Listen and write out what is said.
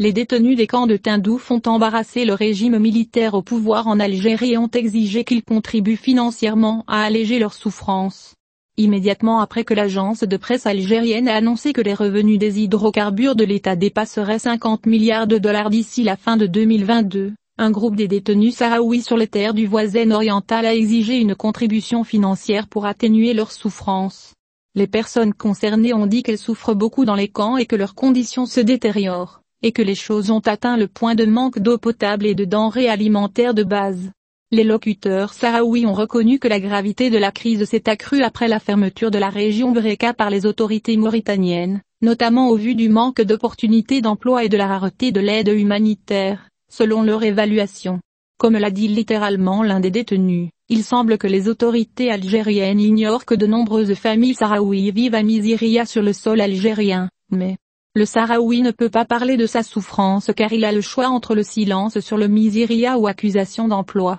Les détenus des camps de Tindouf font embarrassé le régime militaire au pouvoir en Algérie et ont exigé qu'ils contribuent financièrement à alléger leurs souffrances. Immédiatement après que l'agence de presse algérienne a annoncé que les revenus des hydrocarbures de l'État dépasseraient 50 milliards de dollars d'ici la fin de 2022, un groupe des détenus sahraouis sur les terres du voisin oriental a exigé une contribution financière pour atténuer leurs souffrances. Les personnes concernées ont dit qu'elles souffrent beaucoup dans les camps et que leurs conditions se détériorent et que les choses ont atteint le point de manque d'eau potable et de denrées alimentaires de base. Les locuteurs sahraouis ont reconnu que la gravité de la crise s'est accrue après la fermeture de la région Breka par les autorités mauritaniennes, notamment au vu du manque d'opportunités d'emploi et de la rareté de l'aide humanitaire, selon leur évaluation. Comme l'a dit littéralement l'un des détenus, il semble que les autorités algériennes ignorent que de nombreuses familles sahraouis vivent à Misiria sur le sol algérien, mais le Sahraoui ne peut pas parler de sa souffrance car il a le choix entre le silence sur le miséria ou accusation d'emploi